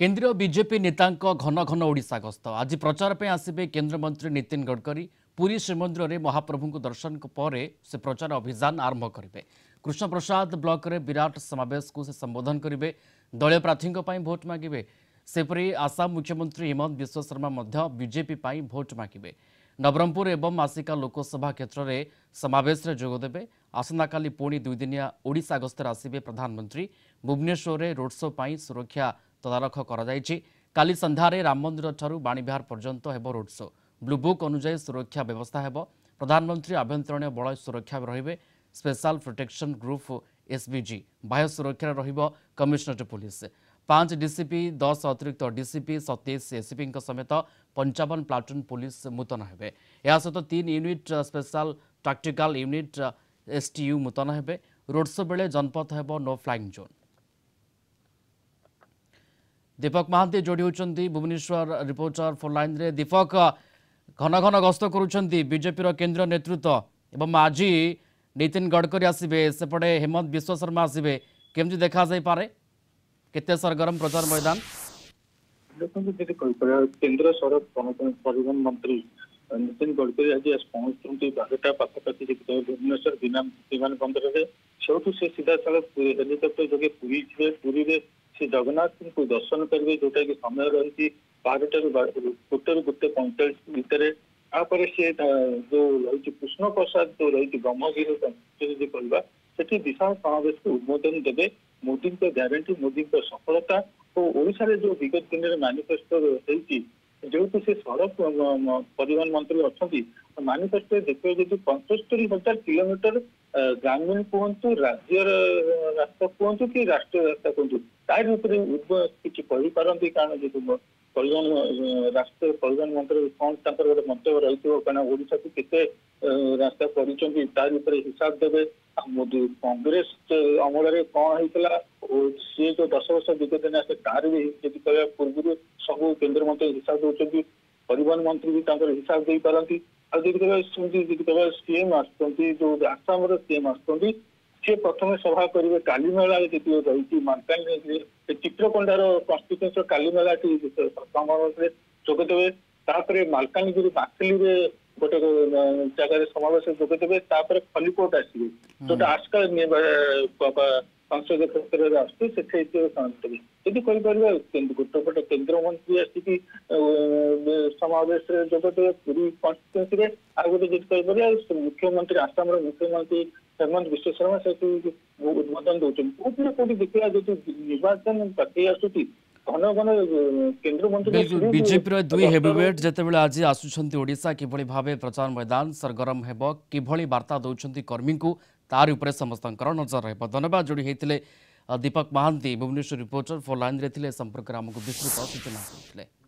কেন্দ্রীয় বিজেপি নেতাঙ্ক ঘন ঘন ওড়িশা গস্ত আজ প্রচার পাই আসবে কেন্দ্রমন্ত্রী নীতিন গডকরি পুরী শ্রীমন্দিরে মহাপ্রভুঙ্কু দর্শন পরে সে প্রচার অভিযান আরম্ভ করবে কৃষ্ণপ্রসাদ ব্লকরে বিরাট সমাবেশকু সে সম্বোধন করবে দলীয় প্রার্থীঙ্ক পাই ভোট মাগিবে সেপরি আসাম মুখ্যমন্ত্রী হিমন্ত বিশ্ব শর্মা মধ্য বিজেপি পাই ভোট মাগিবে ନବରଙ୍ଗପୁର ଏବଂ ମାସିକା ଲୋକସଭା କ୍ଷେତ୍ରରେ ସମାବେଶରେ ଯୋଗଦେବେ ଆସନ୍ତାକାଲି ପୁଣି ଦୁଇଦିନିଆ ଓଡ଼ିଶା ଗସ୍ତରେ ଆସିବେ ପ୍ରଧାନମନ୍ତ୍ରୀ ଭୁବନେଶ୍ୱରରେ ରୋଡ୍ ଶୋ ପାଇଁ ସୁରକ୍ଷା ତଦାରଖ କରାଯାଇଛି କାଲି ସନ୍ଧ୍ୟାରେ ରାମ ମନ୍ଦିରଠାରୁ ବାଣୀବିହାର ପର୍ଯ୍ୟନ୍ତ ହେବ ରୋଡ୍ ଶୋ' ବ୍ଲୁବୁକ୍ ଅନୁଯାୟୀ ସୁରକ୍ଷା ବ୍ୟବସ୍ଥା ହେବ ପ୍ରଧାନମନ୍ତ୍ରୀ ଆଭ୍ୟନ୍ତରୀଣ ବଳ ସୁରକ୍ଷା ରହିବେ ସ୍ପେଶାଲ ପ୍ରୋଟେକ୍ସନ୍ ଗ୍ରୁପ୍ ଏସ୍ବିଜି ବାହ୍ୟ ସୁରକ୍ଷାରେ ରହିବ କମିଶନରେଟ୍ ପୁଲିସ୍ ପାଞ୍ଚ ଡିସିପି ଦଶ ଅତିରିକ୍ତ ଡିସିପି ସତେଇଶ ଏସିପିଙ୍କ ସମେତ ପଞ୍ଚାବନ ପ୍ଲାଟୁନ୍ ପୁଲିସ୍ ମୁତୟନ ହେବେ ଏହା ସହିତ ତିନି unit special tactical unit STU ମୁତୟନ ହେବେ ରୋଡ୍ ଶୋ' ବେଳେ ଜନପଥ ହେବ no flying zone Deepak Mohanty যোড়ি হচ্ছেন ভুবনেশ্বর রিপোর্টর ফোর লাইন্রে দীপক ঘন ঘন গস্ত করছেন বিজেপির কেন্দ্রীয় নেতৃত্ব এবং আজি নীতিন গডকরি আসবে সেপটে হেমন্ত বিশ্ব শর্মা আসবে কেমতি দেখা যাইপরে কেতে সরগরম প্রচার ময়দান ଦେଖନ୍ତୁ ଯଦି କହିପାରିବା କେନ୍ଦ୍ର ସଡ଼କ ପରିବହନ ମନ୍ତ୍ରୀ ନୀତିନ ଗଡ଼କରୀ ଆଜି ଆସି ପହଞ୍ଚୁଛନ୍ତି ବାରଟା ପାଖାପାଖି ଭୁବନେଶ୍ୱର ବିମାନ ବନ୍ଦରରେ ସେଉଠୁ ସେ ସିଧାସଳଖ ହେଲିକପ୍ଟର ଯୋଗେ ପୁରୀ ଯିବେ ପୁରୀରେ ଶ୍ରୀ ଜଗନ୍ନାଥଙ୍କୁ ଦର୍ଶନ କରିବେ ଯୋଉଟା କି ସମୟ ରହିଛି ବାରଟାରୁ ଗୋଟେରୁ ଗୋଟେ ପଇଁଚାଳିଶ ଭିତରେ ତାପରେ ସେ ଯୋଉ ରହିଛି କୃଷ୍ଣ ପ୍ରସାଦ ଯୋଉ ରହିଛି ବ୍ରହ୍ମଗିରି ଯଦି କହିବା ସେଠି ବିଶାଳ ସମାବେଶକୁ ଉଦ୍ବୋଧନ ଦେବେ ମୋଦିଙ୍କ ଗ୍ୟାରେଣ୍ଟି ମୋଦିଙ୍କ ସଫଳତା ଓ ଓଡ଼ିଶାରେ ଯୋଉ ବିଗତ ଦିନରେ ମାନିଫେଷ୍ଟୋ ହେଇଛି ଯେହେତୁ ସେ ସଡ଼କ ପରିବହନ ମନ୍ତ୍ରୀ ଅଛନ୍ତି ম্যানিফেস্টোরে ଦେଖିବେ ଯଦି ପଞ୍ଚସ୍ତରୀ ହଜାର କିଲୋମିଟର ଗ୍ରାମୀଣ କୁହନ୍ତୁ ରାଜ୍ୟର ରାସ୍ତା କୁହନ୍ତୁ କି ରାଷ୍ଟ୍ରୀୟ ରାସ୍ତା କୁହନ୍ତୁ ତାରି ଉପରେ କିଛି କହିପାରନ୍ତି କାରଣ ଯଦି କଲ୍ୟାଣ ରାଷ୍ଟ୍ର କଲ୍ୟାଣ ମନ୍ତ୍ରୀ କ'ଣ ତାଙ୍କର ଗୋଟେ ମନ୍ତବ୍ୟ ରହିଥିବ କାରଣ ଓଡ଼ିଶାକୁ କେତେ ରାସ୍ତା କରିଛନ୍ତି ତା ଉପରେ ହିସାବ ଦେବେ କଂଗ୍ରେସ ଅମଳରେ କ'ଣ ହେଇଥିଲା ସିଏ ଯୋଉ ଦଶ ବର୍ଷ ବିଗତ ଦିନ ଆସେ ତାହାର ବି ଯଦି କହିବା ପୂର୍ବରୁ ସବୁ କେନ୍ଦ୍ରମନ୍ତ୍ରୀ ହିସାବ ଦଉଛନ୍ତି ପରିବହନ ମନ୍ତ୍ରୀ ବି ତାଙ୍କର ହିସାବ ଦେଇପାରନ୍ତି ଆଉ ଯଦି କେବେ ଶୁଣନ୍ତି ଯଦି କେବେ ସିଏମ୍ ଆସୁଛନ୍ତି ଯୋଉ ଆସାମର ସିଏମ୍ ଆସୁଛନ୍ତି ସିଏ ପ୍ରଥମେ ସଭା କରିବେ କାଲିମେଳାରେ ଯେତିକି ରହିଛି ମାଲକାନଗିରିରେ ସେ ଚିତ୍ରକୋଣ୍ଡାର କନଷ୍ଟିଚୁଏନ୍ସିର କାଲିମେଳାଟି ସମାବେଶରେ ଯୋଗ ଦେବେ ତାପରେ ମାଲକାନଗିରି ବାଖଲିରେ ଗୋଟେ ଜାଗାରେ ସମାବେଶ ଯୋଗ ଦେବେ ତାପରେ ଖଲିକୋଟ ଆସିବେ ଯୋଉଟା ଆସ୍କା ସଂସଦୀୟ କ୍ଷେତ୍ରରେ ଆସୁଛି ସେଠି ଯଦି କହିପାରିବେ ଗୋଟେ ଗୋଟେ କେନ୍ଦ୍ରମନ୍ତ୍ରୀ ଆସିକି समावेश पूरी कन्स्टिट्युएन्सी आगे जित करेंगे मुख्यमंत्री आसाम मुख्यमंत्री हेमंत विश्व शर्मा से उद्बोधन दौरान कौटी देखा जो निर्वाचन प्रक्रिया विजेपी प्रचार मैदान सरगरम हो कि बार्ता दौरान कर्मी को तार उपर समस्त नजर रहा जोड़ी Deepak Mohanty Bhubaneswar reporter phone line संपर्क आमको विस्तृत सूचना